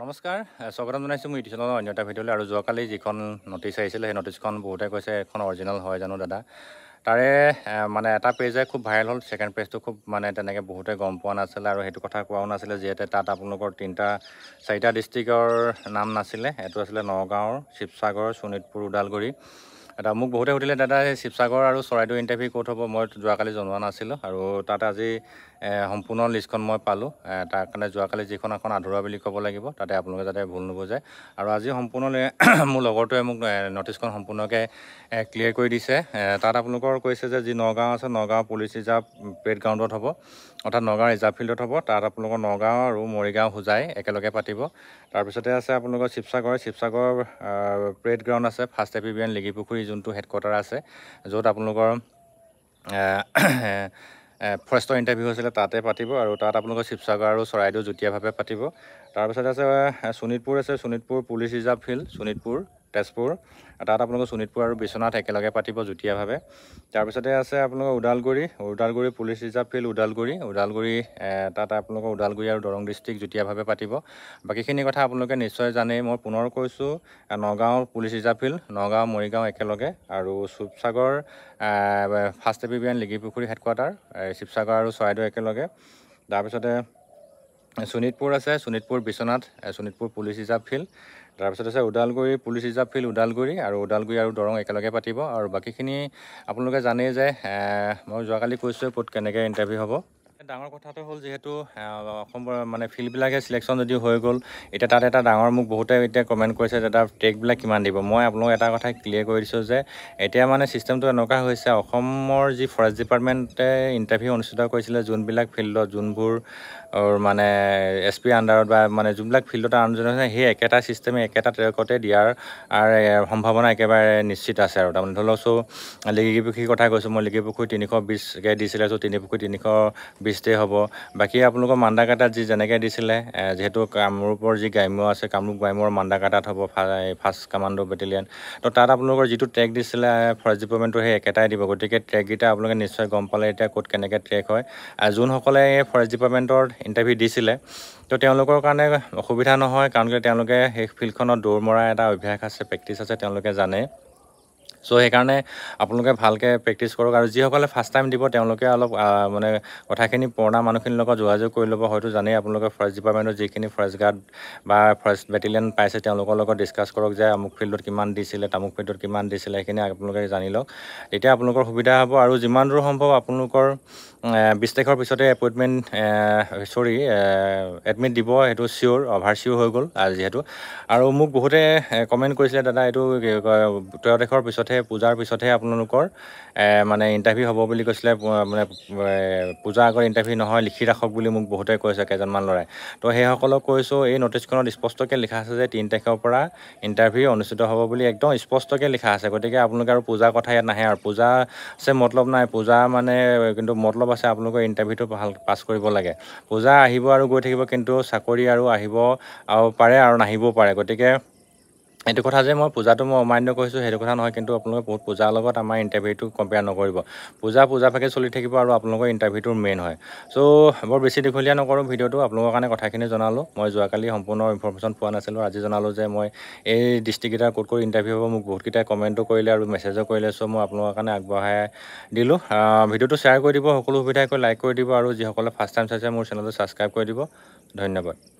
নমস্কাৰ স্বাগতম জনাইছোঁ মোৰ ইউটিউব চেনেলৰ অন্য এটা ভিডিঅ'লৈ আৰু যোৱাকালি যিখন নটিচ আহিছিলে সেই নটিচখন বহুতে কৈছে এখন অৰিজিনেল হয় জানো দাদা তাৰে মানে এটা পেজে খুব ভাইৰেল হ'ল ছেকেণ্ড পেজটো খুব মানে তেনেকৈ বহুতে গম পোৱা নাছিলে আৰু সেইটো কথা কোৱাও নাছিলে যিহেতু তাত আপোনালোকৰ তিনিটা চাৰিটা ডিষ্ট্ৰিক্টৰ নাম নাছিলে এইটো আছিলে নগাঁৱৰ শিৱসাগৰ শোণিতপুৰ ওদালগুৰি দাদা মোক বহুতে সুধিলে দাদা এই শিৱসাগৰ আৰু চৰাইদেউ ইণ্টাৰভিউ ক'ত হ'ব মই যোৱাকালি জনোৱা নাছিলোঁ আৰু তাত আজি সম্পূৰ্ণ লিষ্টখন মই পালোঁ তাৰ কাৰণে যোৱাকালি যিখন এখন আধৰুৱা বুলি ক'ব লাগিব তাতে আপোনালোকে যাতে ভুল নুবুজায় আৰু আজি সম্পূৰ্ণ মোৰ লগৰটোৱে মোক নটিছখন সম্পূৰ্ণকৈ ক্লিয়াৰ কৰি দিছে তাত আপোনালোকৰ কৈছে যে যি নগাঁও আছে নগাঁও পুলিচ ৰিজাৰ্ভ পে'ড গ্ৰাউণ্ডত হ'ব অৰ্থাৎ নগাঁও ৰিজাৰ্ভ ফিল্ডত হ'ব তাত আপোনালোকৰ নগাঁও আৰু মৰিগাঁও হোজাই একেলগে পাতিব তাৰপিছতে আছে আপোনালোকৰ শিৱসাগৰ শিৱসাগৰ পে'ড গ্ৰাউণ্ড আছে first A B N Ligipukhuri কোম্পানীৰ যোনটো হেডকোৱাৰ্টাৰ আছে য'ত আপোনালোকৰ ফৰেষ্টৰ ইণ্টাৰভিউ হৈছিলে তাতে পাতিব আৰু তাত আপোনালোকৰ শিৱসাগৰ আৰু চৰাইদেউ যুটীয়াভাৱে পাতিব তাৰপিছত আছে শোণিতপুৰ আছে Sonitpur police reserve field Sonitpur Tezpur তাত আপোনালোকৰ শোণিতপুৰ আৰু বিশ্বনাথ একেলগে পাতিব যুটীয়াভাৱে তাৰপিছতে আছে আপোনালোকৰ Udalguri Udalguri police reserve field Udalguri Udalguri তাত আপোনালোকৰ ওদালগুৰি আৰু দৰং ডিষ্ট্ৰিক্ট যুটীয়াভাৱে পাতিব বাকীখিনি কথা আপোনালোকে নিশ্চয় জানেই মই পুনৰ কৈছোঁ Nagaon police reserve field Nagaon Morigaon একেলগে আৰু Sivasagar first APBN Ligipukhuri headquarter Sivasagar আৰু চৰাইদেউ একেলগে তাৰপিছতে শোণিতপুৰ আছে Sonitpur Biswanath Sonitpur police reserve field তাৰপিছত আছে Udalguri police reserve field Udalguri আৰু ওদালগুৰি আৰু দৰং একেলগে পাতিব আৰু বাকীখিনি আপোনালোকে জানেই যে মই যোৱাকালি কৈছোঁ ক'ত কেনেকৈ ইণ্টাৰভিউ হ'ব ডাঙৰ কথাটো হ'ল যিহেতু অসম মানে ফিল্ডবিলাকে চিলেকশ্যন যদি হৈ গ'ল এতিয়া তাত এটা ডাঙৰ মোক বহুতে এতিয়া কমেণ্ট কৰিছে যে তাৰ টেকবিলাক কিমান দিব মই আপোনালোকক এটা কথা ক্লিয়াৰ কৰি দিছোঁ যে এতিয়া মানে ছিষ্টেমটো এনেকুৱা হৈছে অসমৰ যি ফৰেষ্ট ডিপাৰ্টমেণ্টে ইণ্টাৰভিউ অনুষ্ঠিত কৰিছিলে যোনবিলাক ফিল্ডত যোনবোৰ আৰু মানে এছ পি আণ্ডাৰত বা মানে যোনবিলাক ফিল্ডত আনজন আছে সেই একেটা ছিষ্টেমে একেটা ট্ৰেকতে দিয়াৰ সম্ভাৱনা একেবাৰে নিশ্চিত আছে আৰু তাৰমানে ধৰি লওক চ' লিগিপুখীৰ কথা কৈছোঁ মই লিগিপুখুৰী তিনিশ বিছকৈ দিছিলে চ' তিনিপুখুৰী তিনিশ বিছতে হ'ব বাকী আপোনালোকৰ মান্দাকাটাত যি যেনেকৈ দিছিলে যিহেতু কামৰূপৰ যি গ্ৰাম্য আছে কামৰূপ গ্ৰাম্যৰ মাণ্ডাকাটাত হ'ব ফাৰ্ষ্ট কামাণ্ডো বেটেলিয়ান ত' তাত আপোনালোকৰ যিটো ট্ৰেক দিছিলে ফৰেষ্ট ডিপাৰ্টমেণ্টো সেই একেটাই দিব গতিকে ট্ৰেককেইটা আপোনালোকে নিশ্চয় গম পালে এতিয়া ক'ত কেনেকৈ ট্ৰেক হয় আৰু যোনসকলে ফৰেষ্ট ডিপাৰ্টমেণ্টৰ ইণ্টাৰভিউ দিছিলে তো তেওঁলোকৰ কাৰণে অসুবিধা নহয় কাৰণ কেলৈ তেওঁলোকে সেই ফিল্ডখনত দৌৰ মৰা এটা অভ্যাস আছে প্ৰেক্টিচ আছে তেওঁলোকে জানে চ' সেইকাৰণে আপোনালোকে ভালকৈ প্ৰেক্টিছ কৰক আৰু যিসকলে ফাৰ্ষ্ট টাইম দিব তেওঁলোকে অলপ মানে কথাখিনি পুৰণা মানুহখিনিৰ লগত যোগাযোগ কৰি ল'ব হয়তো জানেই আপোনালোকে ফৰেষ্ট ডিপাৰ্টমেণ্টৰ যিখিনি ফৰেষ্ট গাৰ্ড বা ফৰেষ্ট বেটেলিয়ান পাইছে তেওঁলোকৰ লগত ডিছকাছ কৰক যে আমুক ফিল্ডত কিমান দিছিলে তামুক ফিল্ডত কিমান দিছিলে সেইখিনি আপোনালোকে জানি লওক তেতিয়া আপোনালোকৰ সুবিধা হ'ব আৰু যিমান দূৰ সম্ভৱ আপোনালোকৰ বিছ তাৰিখৰ পিছতে এপইণ্টমেণ্ট চৰি এডমিট দিব সেইটো চিয়'ৰ অভাৰ চিয়'ৰ হৈ গ'ল যিহেতু আৰু মোক বহুতে কমেণ্ট কৰিছিলে দাদা এইটো তেৰ তাৰিখৰ পিছতহে পূজাৰ পিছতহে আপোনালোকৰ মানে ইণ্টাৰভিউ হ'ব বুলি কৈছিলে মানে পূজাৰ আগৰ ইণ্টাৰভিউ নহয় লিখি ৰাখক বুলি মোক বহুতে কৈছে কেইজনমান ল'ৰাই তো সেইসকলক কৈছোঁ এই নটিছখনত স্পষ্টকৈ লিখা আছে যে তিনি তাৰিখৰ পৰা ইণ্টাৰভিউ অনুষ্ঠিত হ'ব বুলি একদম স্পষ্টকৈ লিখা আছে গতিকে আপোনালোকে আৰু পূজাৰ কথা ইয়াত নাহে আৰু পূজা আছে মতলব নাই পূজা মানে কিন্তু মতলব আছে আপোনালোকৰ ইণ্টাৰভিউটো ভাল পাছ কৰিব লাগে পূজা আহিব আৰু গৈ থাকিব কিন্তু চাকৰি আৰু আহিব পাৰে আৰু নাহিবও পাৰে গতিকে এইটো কথা যে মই পূজাটো মই অমান্য কৰিছোঁ সেইটো কথা নহয় কিন্তু আপোনালোকে বহুত পূজাৰ লগত আমাৰ ইণ্টাৰভিউটো কম্পেয়াৰ নকৰিব পূজা পূজা ভাগে চলি থাকিব আৰু আপোনালোকৰ ইণ্টাৰভিউটোৰ মেইন হয় চ' বৰ বেছি দীঘলীয়া নকৰোঁ ভিডিঅ'টো আপোনালোকৰ কাৰণে কথাখিনি জনালোঁ মই যোৱাকালি সম্পূৰ্ণ ইনফৰ্মেশ্যন পোৱা নাছিলোঁ আজি জনালোঁ যে মই এই ডিষ্ট্ৰিক্টকেইটাৰ ক'ত ক'ত ইণ্টাৰভিউ হ'ব মোক বহুতকেইটাই কমেণ্টো কৰিলে আৰু মেছেজো কৰিলে চ' মই আপোনালোকৰ কাৰণে আগবঢ়াই দিলোঁ ভিডিঅ'টো শ্বেয়াৰ কৰি দিব সকলো সুবিধাকৈ লাইক কৰি দিব আৰু যিসকলে ফাৰ্ষ্ট টাইম চাইছে মোৰ চেনেলটো ছাবস্ক্ৰাইব কৰি দিব ধন্যবাদ